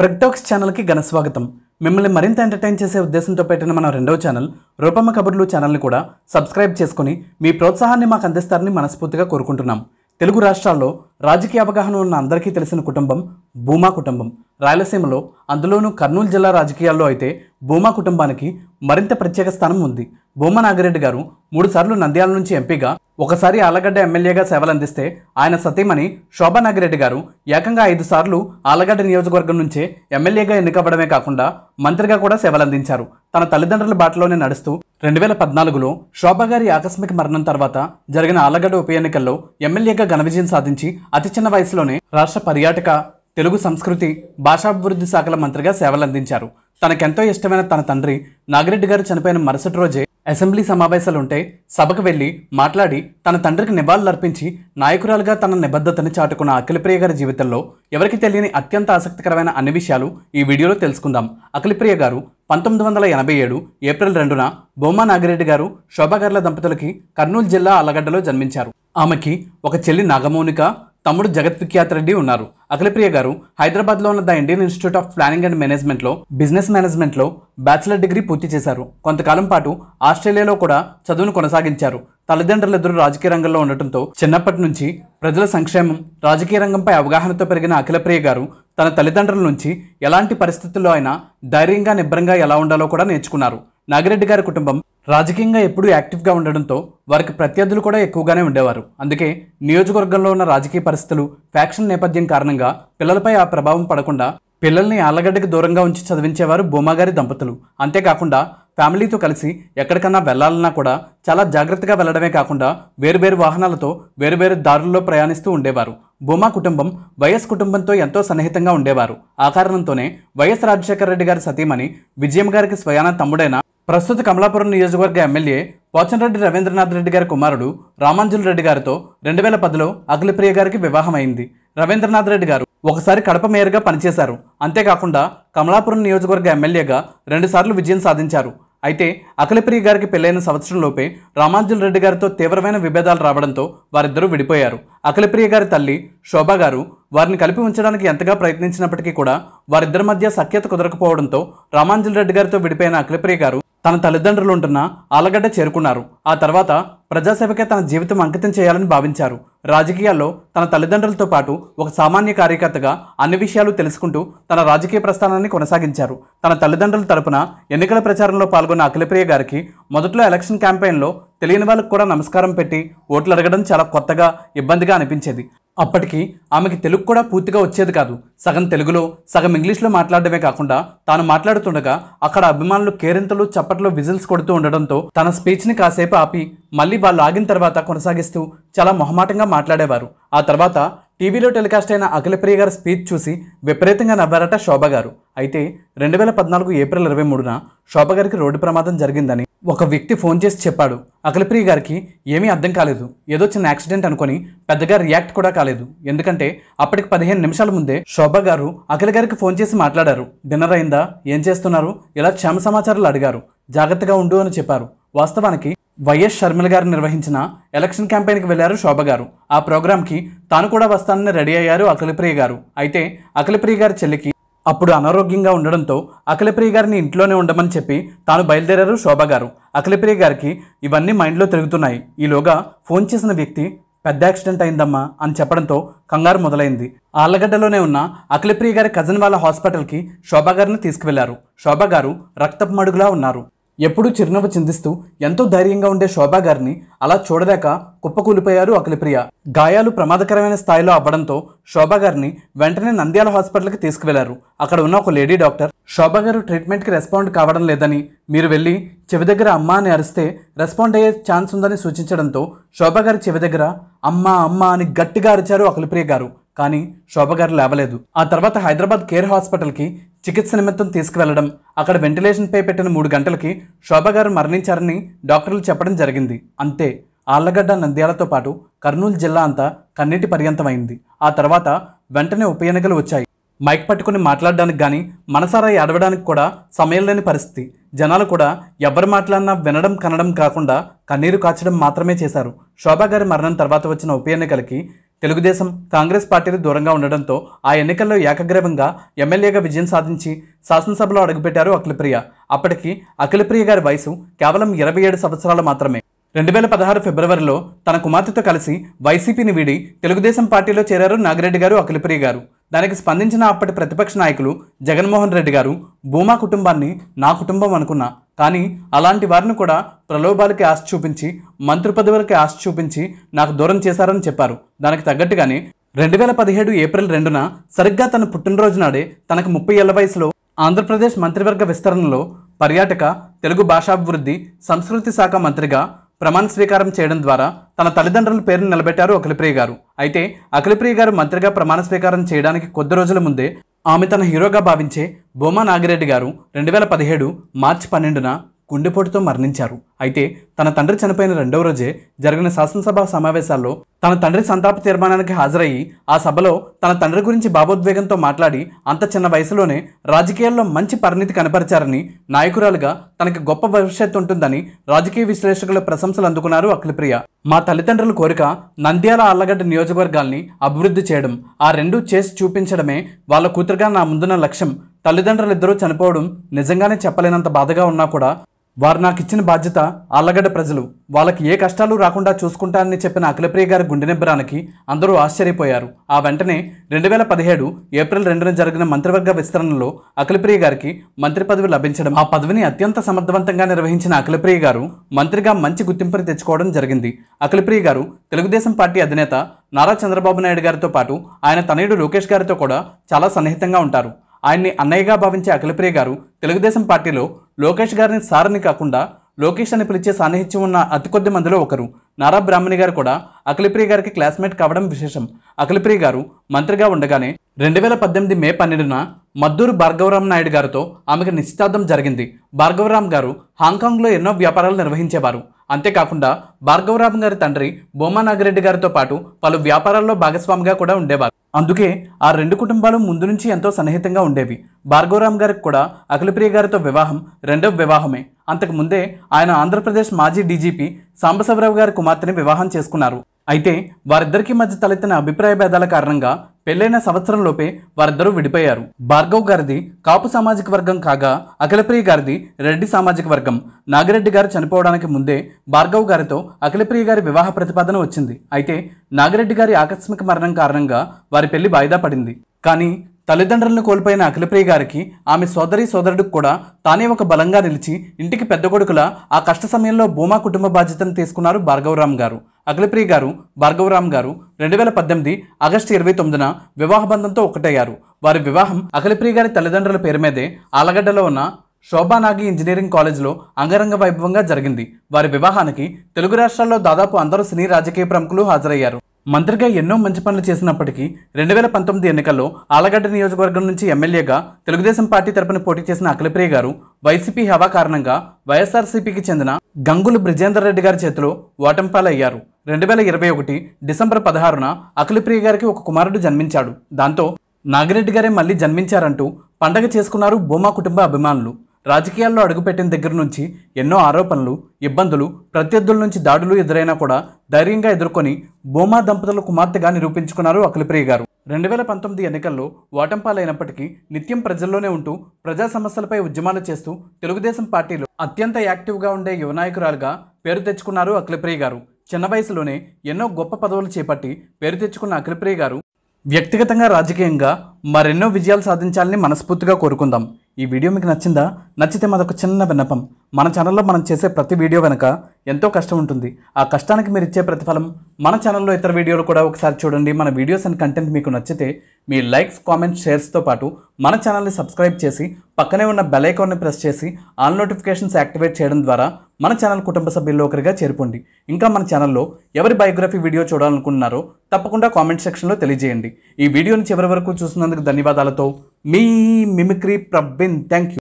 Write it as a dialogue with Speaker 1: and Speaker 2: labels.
Speaker 1: ప్రగ్టాక్స్ ఛానల్కి ఘన స్వాగతం మిమ్మల్ని మరింత ఎంటర్టైన్ చేసే ఉద్దేశంతో పెట్టిన మన రెండవ ఛానల్ రూపమ్మ కబుర్లు ఛానల్ని కూడా సబ్స్క్రైబ్ చేసుకుని మీ ప్రోత్సాహాన్ని మాకు అందిస్తారని మనస్ఫూర్తిగా కోరుకుంటున్నాం తెలుగు రాష్ట్రాల్లో రాజకీయ అవగాహన ఉన్న అందరికీ తెలిసిన కుటుంబం భూమా కుటుంబం రాయలసీమలో అందులోనూ కర్నూలు జిల్లా రాజకీయాల్లో అయితే భూమా కుటుంబానికి మరింత ప్రత్యేక స్థానం ఉంది భూమా నాగిరెడ్డి గారు మూడుసార్లు నంద్యాల నుంచి ఎంపీగా ఒకసారి ఆలగడ్డ ఎమ్మెల్యేగా సేవలందిస్తే ఆయన సతీమణి శోభా నాగిరెడ్డి గారు ఏకంగా ఐదు సార్లు ఆలగడ్డ నియోజకవర్గం నుంచే ఎమ్మెల్యేగా ఎన్నికవ్వడమే కాకుండా మంత్రిగా కూడా సేవలందించారు తన తల్లిదండ్రుల బాటలోనే నడుస్తూ రెండు వేల పద్నాలుగులో శోభా గారి ఆకస్మిక మరణం తర్వాత జరిగిన ఆలగడ్డ ఉప ఎన్నికల్లో ఎమ్మెల్యేగా ఘన విజయం సాధించి అతి చిన్న వయసులోనే రాష్ట్ర పర్యాటక తెలుగు సంస్కృతి భాషాభివృద్ధి శాఖల మంత్రిగా సేవలందించారు తనకెంతో ఇష్టమైన తన తండ్రి నాగిరెడ్డి గారు చనిపోయిన మరుసటి రోజే అసెంబ్లీ సమావేశాలుంటే సభకు వెళ్ళి మాట్లాడి తన తండ్రికి నివాళులర్పించి నాయకురాలుగా తన నిబద్ధతని చాటుకున్న అఖిలప్రియ గారి జీవితంలో ఎవరికి తెలియని అత్యంత ఆసక్తికరమైన అన్ని విషయాలు ఈ వీడియోలో తెలుసుకుందాం అఖిలప్రియ గారు పంతొమ్మిది వందల ఎనభై ఏడు ఏప్రిల్ రెండున బొమ్మా నాగిరెడ్డి గారు శోభాగర్ల దంపతులకి కర్నూలు జిల్లా అల్లగడ్డలో జన్మించారు ఆమెకి ఒక చెల్లి నాగమౌనిక తమ్ముడు జగత్ రెడ్డి ఉన్నారు అఖిలప్రియ గారు హైదరాబాద్లో ఉన్న the Indian institute of planning and మేనేజ్మెంట్లో బిజినెస్ మేనేజ్మెంట్లో బ్యాచిలర్ డిగ్రీ పూర్తి చేశారు కొంతకాలం పాటు ఆస్ట్రేలియాలో కూడా చదువును కొనసాగించారు తల్లిదండ్రులు ఇద్దరు రాజకీయ రంగంలో ఉండటంతో చిన్నప్పటి నుంచి ప్రజల సంక్షేమం రాజకీయ రంగంపై అవగాహనతో పెరిగిన అఖిలప్రియ గారు తన తల్లిదండ్రుల నుంచి ఎలాంటి పరిస్థితుల్లో అయినా ధైర్యంగా నిబ్రంగా ఎలా ఉండాలో కూడా నేర్చుకున్నారు నాగిరెడ్డి గారి కుటుంబం రాజకీయంగా ఎప్పుడూ యాక్టివ్గా ఉండడంతో వారికి ప్రత్యర్థులు కూడా ఎక్కువగానే ఉండేవారు అందుకే నియోజకవర్గంలో ఉన్న రాజకీయ పరిస్థితులు ఫ్యాక్షన్ నేపథ్యం కారణంగా పిల్లలపై ఆ ప్రభావం పడకుండా పిల్లల్ని ఆళ్ళగడ్డకి దూరంగా ఉంచి చదివించేవారు బొమ్మగారి దంపతులు అంతేకాకుండా ఫ్యామిలీతో కలిసి ఎక్కడికన్నా వెళ్లాలన్నా కూడా చాలా జాగ్రత్తగా వెళ్లడమే కాకుండా వేరువేరు వాహనాలతో వేరువేరు దారుల్లో ప్రయాణిస్తూ ఉండేవారు బొమ్మా కుటుంబం వైఎస్ కుటుంబంతో ఎంతో సన్నిహితంగా ఉండేవారు ఆ కారణంతోనే వైఎస్ రాజశేఖర రెడ్డి గారి సతీమణి విజయం గారికి స్వయాన తమ్ముడైన ప్రస్తుత కమలాపురం నియోజకవర్గ ఎమ్మెల్యే పోచంరెడ్డి రవీంద్రనాథ్ రెడ్డి గారి కుమారుడు రామాంజుల్ రెడ్డి గారితో రెండు వేల పదిలో అఖిలప్రియ గారికి వివాహమైంది రవీంద్రనాథ్ రెడ్డి గారు ఒకసారి కడప మేయర్గా పనిచేశారు అంతేకాకుండా కమలాపురం నియోజకవర్గ ఎమ్మెల్యేగా రెండుసార్లు విజయం సాధించారు అయితే అఖిలప్రియ గారికి పెళ్లైన సంవత్సరంలోపే రామాంజుల్ రెడ్డి గారితో తీవ్రమైన విభేదాలు రావడంతో వారిద్దరూ విడిపోయారు అఖిలప్రియ గారి తల్లి శోభా గారు వారిని కలిపి ఉంచడానికి ఎంతగా ప్రయత్నించినప్పటికీ కూడా వారిద్దరి మధ్య సఖ్యత కుదరకపోవడంతో రామాంజుల్ రెడ్డి గారితో విడిపోయిన అఖిలప్రియ గారు తన తల్లిదండ్రులు ఉంటున్న ఆలగడ్డ చేరుకున్నారు ఆ తర్వాత ప్రజాసేవకే తన జీవితం అంకితం చేయాలని భావించారు రాజకీయాల్లో తన తల్లిదండ్రులతో పాటు ఒక సామాన్య కార్యకర్తగా అన్ని విషయాలు తెలుసుకుంటూ తన రాజకీయ ప్రస్థానాన్ని కొనసాగించారు తన తల్లిదండ్రుల తరపున ఎన్నికల ప్రచారంలో పాల్గొన్న అఖిలప్రియ గారికి మొదట్లో ఎలక్షన్ క్యాంపెయిన్లో తెలియని వాళ్ళకు కూడా నమస్కారం పెట్టి ఓట్లు అడగడం చాలా కొత్తగా ఇబ్బందిగా అనిపించేది అప్పటికి ఆమెకి తెలుగు కూడా పూర్తిగా వచ్చేది కాదు సగం తెలుగులో సగం ఇంగ్లీష్లో మాట్లాడడమే కాకుండా తాను మాట్లాడుతుండగా అక్కడ అభిమానులు కేరింతలు చప్పట్లు విజిల్స్ కొడుతూ ఉండడంతో తన స్పీచ్ని కాసేపు ఆపి మళ్ళీ వాళ్ళు ఆగిన తర్వాత కొనసాగిస్తూ చాలా మొహమాటంగా మాట్లాడేవారు ఆ తర్వాత టీవీలో టెలికాస్ట్ అయిన అఖిలప్రియ గారి స్పీచ్ చూసి విపరీతంగా నవ్వారట శోభ గారు అయితే రెండు వేల పద్నాలుగు ఏప్రిల్ ఇరవై మూడున శోభ గారికి రోడ్డు ప్రమాదం జరిగిందని ఒక వ్యక్తి ఫోన్ చేసి చెప్పాడు అఖిలప్రియ గారికి ఏమీ అర్థం కాలేదు ఏదో చిన్న యాక్సిడెంట్ అనుకొని పెద్దగా రియాక్ట్ కూడా కాలేదు ఎందుకంటే అప్పటికి పదిహేను నిమిషాల ముందే శోభ గారు అఖిల గారికి ఫోన్ చేసి మాట్లాడారు డిన్నర్ అయిందా ఏం చేస్తున్నారు ఇలా క్షేమ సమాచారాలు అడిగారు జాగ్రత్తగా ఉండు అని చెప్పారు వాస్తవానికి వైఎస్ షర్మిల గారు నిర్వహించిన ఎలక్షన్ క్యాంపెయిన్కి వెళ్లారు శోభ గారు ఆ ప్రోగ్రాంకి తాను కూడా వస్తానని రెడీ అయ్యారు అఖిలప్రియ గారు అయితే అఖిలప్రియ గారి చెల్లికి అప్పుడు అనారోగ్యంగా ఉండడంతో అఖిలప్రియ గారిని ఇంట్లోనే ఉండమని చెప్పి తాను బయలుదేరారు శోభ గారు అఖిలప్రియ గారికి ఇవన్నీ మైండ్లో తిరుగుతున్నాయి ఈలోగా ఫోన్ చేసిన వ్యక్తి పెద్ద యాక్సిడెంట్ అయిందమ్మా అని చెప్పడంతో కంగారు మొదలైంది ఆళ్లగడ్డలోనే ఉన్న అఖిలప్రియ గారి కజిన్ వాళ్ళ హాస్పిటల్కి శోభా గారిని తీసుకువెళ్లారు శోభా గారు రక్తపు మడుగులా ఉన్నారు ఎప్పుడూ చిరునవ్వు చిందిస్తూ ఎంతో ధైర్యంగా ఉండే శోభా గారిని అలా చూడలేక కుప్పకూలిపోయారు అఖిలప్రియ గాయాలు ప్రమాదకరమైన స్థాయిలో అవ్వడంతో శోభా గారిని వెంటనే నంద్యాల హాస్పిటల్కి తీసుకువెళ్లారు అక్కడ ఉన్న ఒక లేడీ డాక్టర్ శోభా గారు ట్రీట్మెంట్కి రెస్పాండ్ కావడం లేదని మీరు వెళ్ళి చెవి దగ్గర అమ్మ అని అరిస్తే రెస్పాండ్ అయ్యే ఛాన్స్ ఉందని సూచించడంతో శోభా గారి చెవి దగ్గర అమ్మ అమ్మ అని గట్టిగా అరిచారు అఖిలప్రియ గారు కానీ శోభ గారు లేవలేదు ఆ తర్వాత హైదరాబాద్ కేర్ హాస్పిటల్కి చికిత్స నిమిత్తం తీసుకువెళ్లడం అక్కడ వెంటిలేషన్పై పెట్టిన మూడు గంటలకి శోభ గారు మరణించారని డాక్టర్లు చెప్పడం జరిగింది అంతే ఆళ్లగడ్డ నంద్యాలతో పాటు కర్నూలు జిల్లా అంతా కన్నీటి పర్యంతమైంది ఆ తర్వాత వెంటనే ఉప ఎన్నికలు వచ్చాయి మైక్ పట్టుకుని మాట్లాడడానికి కానీ మనసారా ఏడవడానికి కూడా సమయం లేని పరిస్థితి జనాలు కూడా ఎవరు మాట్లాడినా వినడం కనడం కాకుండా కన్నీరు కాచడం మాత్రమే చేశారు శోభా గారి మరణం తర్వాత వచ్చిన ఉప ఎన్నికలకి తెలుగుదేశం కాంగ్రెస్ పార్టీలు దూరంగా ఉండడంతో ఆ ఎన్నికల్లో ఏకగ్రీవంగా ఎమ్మెల్యేగా విజయం సాధించి శాసనసభలో అడుగుపెట్టారు అఖిలప్రియ అప్పటికి అఖిలప్రియ గారి వయసు కేవలం ఇరవై ఏడు సంవత్సరాలు మాత్రమే రెండు వేల పదహారు ఫిబ్రవరిలో తన కుమార్తెతో కలిసి వైసీపీని వీడి తెలుగుదేశం పార్టీలో చేరారు నాగిరెడ్డి గారు అఖిలప్రియ గారు దానికి స్పందించిన అప్పటి ప్రతిపక్ష నాయకులు జగన్మోహన్ రెడ్డి గారు భూమా కుటుంబాన్ని నా కుటుంబం అనుకున్నా కానీ అలాంటి వారిని కూడా ప్రలోభాలకి ఆశ చూపించి మంత్రి పదవులకి ఆశ చూపించి నాకు దూరం చేశారని చెప్పారు దానికి తగ్గట్టుగానే రెండు వేల పదిహేడు ఏప్రిల్ రెండున సరిగ్గా తన పుట్టినరోజు నాడే తనకు ముప్పై ఏళ్ల వయసులో ఆంధ్రప్రదేశ్ మంత్రివర్గ విస్తరణలో పర్యాటక తెలుగు భాషాభివృద్ధి సంస్కృతి శాఖ మంత్రిగా ప్రమాణ స్వీకారం చేయడం ద్వారా తన తల్లిదండ్రుల పేరును నిలబెట్టారు అఖిలప్రియ గారు అయితే అఖిలప్రియ గారు మంత్రిగా ప్రమాణ స్వీకారం చేయడానికి కొద్ది రోజుల ముందే ఆమె తన హీరోగా భావించే బొమ్మ నాగిరెడ్డి గారు రెండు వేల పదిహేడు మార్చి పన్నెండున గుండెపోటుతో మరణించారు అయితే తన తండ్రి చనిపోయిన రెండవ రోజే జరిగిన శాసనసభ సమావేశాల్లో తన తండ్రి సంతాప తీర్మానానికి హాజరయ్యి ఆ సభలో తన తండ్రి గురించి భావోద్వేగంతో మాట్లాడి అంత చిన్న వయసులోనే రాజకీయాల్లో మంచి పరిణితి కనపరిచారని నాయకురాలుగా తనకి గొప్ప భవిష్యత్తు ఉంటుందని రాజకీయ విశ్లేషకుల ప్రశంసలు అందుకున్నారు అఖిలప్రియ మా తల్లిదండ్రుల కోరిక నంద్యాల అల్లగడ్డ నియోజకవర్గాల్ని అభివృద్ధి చేయడం ఆ రెండు చేసి చూపించడమే వాళ్ళ కూతురుగా నా ముందున్న లక్ష్యం తల్లిదండ్రులు ఇద్దరూ చనిపోవడం నిజంగానే చెప్పలేనంత బాధగా ఉన్నా కూడా వారు నాకు ఇచ్చిన బాధ్యత ఆళ్ళగడ్డ ప్రజలు వాళ్ళకి ఏ కష్టాలు రాకుండా చూసుకుంటానని చెప్పిన అఖిలప్రియ గారి గుండెనిబ్బరానికి అందరూ ఆశ్చర్యపోయారు ఆ వెంటనే రెండు వేల పదిహేడు ఏప్రిల్ రెండున జరిగిన మంత్రివర్గ విస్తరణలో అఖిలప్రియ గారికి మంత్రి పదవి లభించడం ఆ పదవిని అత్యంత సమర్థవంతంగా నిర్వహించిన అఖిలప్రియ గారు మంత్రిగా మంచి గుర్తింపుని తెచ్చుకోవడం జరిగింది అఖిలప్రియ గారు తెలుగుదేశం పార్టీ అధినేత నారా చంద్రబాబు నాయుడు గారితో పాటు ఆయన తనయుడు లోకేష్ గారితో కూడా చాలా సన్నిహితంగా ఉంటారు ఆయన్ని అన్నయ్యగా భావించే అఖిలప్రియ గారు తెలుగుదేశం పార్టీలో లోకేష్ గారిని సారని కాకుండా లోకేష్ అని పిలిచే సాన్నిహిత్యం ఉన్న అతి కొద్ది మందిలో ఒకరు నారా బ్రాహ్మణి గారు కూడా అఖిలప్రియ గారికి క్లాస్మేట్ కావడం విశేషం అఖిలప్రియ గారు మంత్రిగా ఉండగానే రెండు వేల పద్దెనిమిది మే పన్నెండున మద్దూరు భార్గవరామ్ నాయుడు గారితో ఆమెకు నిశ్చితార్థం జరిగింది భార్గవరామ్ గారు హాంకాంగ్లో ఎన్నో వ్యాపారాలు నిర్వహించేవారు అంతేకాకుండా భార్గవరాం గారి తండ్రి బొమ్మ నాగిరెడ్డి గారితో పాటు పలు వ్యాపారాల్లో భాగస్వామిగా కూడా ఉండేవారు అందుకే ఆ రెండు కుటుంబాలు ముందు నుంచి ఎంతో సన్నిహితంగా ఉండేవి భార్గవరాం గారికి కూడా అఖిలప్రియ గారితో వివాహం రెండవ వివాహమే అంతకు ముందే ఆయన ఆంధ్రప్రదేశ్ మాజీ డీజీపీ సాంబశివరావు గారి కుమార్తెని వివాహం చేసుకున్నారు అయితే వారిద్దరికీ మధ్య తలెత్తిన అభిప్రాయ భేదాల కారణంగా పెళ్లైన సంవత్సరంలోపే వారిద్దరూ విడిపోయారు భార్గవ్ గారిది కాపు సామాజిక వర్గం కాగా అఖిలప్రియ గారిది రెడ్డి సామాజిక వర్గం నాగిరెడ్డి గారు చనిపోవడానికి ముందే భార్గవ్ గారితో అఖిలప్రియ గారి వివాహ ప్రతిపాదన వచ్చింది అయితే నాగిరెడ్డి గారి ఆకస్మిక మరణం కారణంగా వారి పెళ్లి వాయిదా పడింది కానీ తల్లిదండ్రులను కోల్పోయిన అఖిలప్రియ గారికి ఆమె సోదరి సోదరుడికి కూడా తానే ఒక బలంగా నిలిచి ఇంటికి పెద్ద కొడుకులా ఆ కష్ట సమయంలో భూమా కుటుంబ బాధ్యతను తీసుకున్నారు భార్గవరామ్ గారు అఖిలప్రియ గారు భార్గవరామ్ గారు రెండు వేల పద్దెనిమిది ఆగస్టు ఇరవై తొమ్మిదిన వివాహ బంధంతో ఒకటయ్యారు వారి వివాహం అఖిలప్రియ గారి తల్లిదండ్రుల పేరు మీదే ఆలగడ్డలో ఉన్న శోభానాగి ఇంజనీరింగ్ కాలేజ్లో అంగరంగ వైభవంగా జరిగింది వారి వివాహానికి తెలుగు రాష్ట్రాల్లో దాదాపు అందరూ సినీ రాజకీయ ప్రముఖులు హాజరయ్యారు మంత్రిగా ఎన్నో మంచి పనులు చేసినప్పటికీ రెండు వేల పంతొమ్మిది ఎన్నికల్లో ఆలగడ్డ నియోజకవర్గం నుంచి ఎమ్మెల్యేగా తెలుగుదేశం పార్టీ తరపున పోటీ చేసిన అఖిలప్రియ గారు వైసీపీ హవా కారణంగా వైఎస్ఆర్సీపీకి చెందిన గంగులు బ్రిజేందర్ రెడ్డి గారి చేతిలో ఓటంపాలయ్యారు రెండు వేల ఇరవై ఒకటి డిసెంబర్ పదహారున అఖిలప్రియ గారికి ఒక కుమారుడు జన్మించాడు దాంతో నాగిరెడ్డి గారే మళ్ళీ జన్మించారంటూ పండగ చేసుకున్నారు భూమా కుటుంబ అభిమానులు రాజకీయాల్లో అడుగుపెట్టిన దగ్గర నుంచి ఎన్నో ఆరోపణలు ఇబ్బందులు ప్రత్యర్థుల నుంచి దాడులు ఎదురైనా కూడా ధైర్యంగా ఎదుర్కొని బోమా దంపతుల కుమార్తెగా నిరూపించుకున్నారు అఖిలప్రియ గారు రెండు వేల పంతొమ్మిది ఎన్నికల్లో ఓటంపాలైనప్పటికీ నిత్యం ప్రజల్లోనే ఉంటూ ప్రజా సమస్యలపై ఉద్యమాలు చేస్తూ తెలుగుదేశం పార్టీలో అత్యంత యాక్టివ్గా ఉండే యువనాయకురాలుగా పేరు తెచ్చుకున్నారు అఖిలప్రియ గారు చిన్న వయసులోనే ఎన్నో గొప్ప పదవులు చేపట్టి పేరు తెచ్చుకున్న అఖిలప్రియ గారు వ్యక్తిగతంగా రాజకీయంగా మరెన్నో విజయాలు సాధించాలని మనస్ఫూర్తిగా కోరుకుందాం ఈ వీడియో మీకు నచ్చిందా నచ్చితే మాదొక చిన్న విన్నపం మన ఛానల్లో మనం చేసే ప్రతి వీడియో వెనక ఎంతో కష్టం ఉంటుంది ఆ కష్టానికి మీరు ఇచ్చే ప్రతిఫలం మన ఛానల్లో ఇతర వీడియోలు కూడా ఒకసారి చూడండి మన వీడియోస్ అండ్ కంటెంట్ మీకు నచ్చితే మీ లైక్స్ కామెంట్స్ షేర్స్తో పాటు మన ఛానల్ని సబ్స్క్రైబ్ చేసి పక్కనే ఉన్న బెల్ ఐకాన్ని ప్రెస్ చేసి ఆల్ నోటిఫికేషన్స్ యాక్టివేట్ చేయడం ద్వారా మన ఛానల్ కుటుంబ సభ్యుల్లో ఒకరిగా చేరుకోండి ఇంకా మన ఛానల్లో ఎవరి బయోగ్రఫీ వీడియో చూడాలనుకుంటున్నారో తప్పకుండా కామెంట్ సెక్షన్లో తెలియజేయండి ఈ వీడియోని చివరి వరకు చూసినందుకు ధన్యవాదాలతో మీ మిమిక్రీ ప్రబిన్ థ్యాంక్ యూ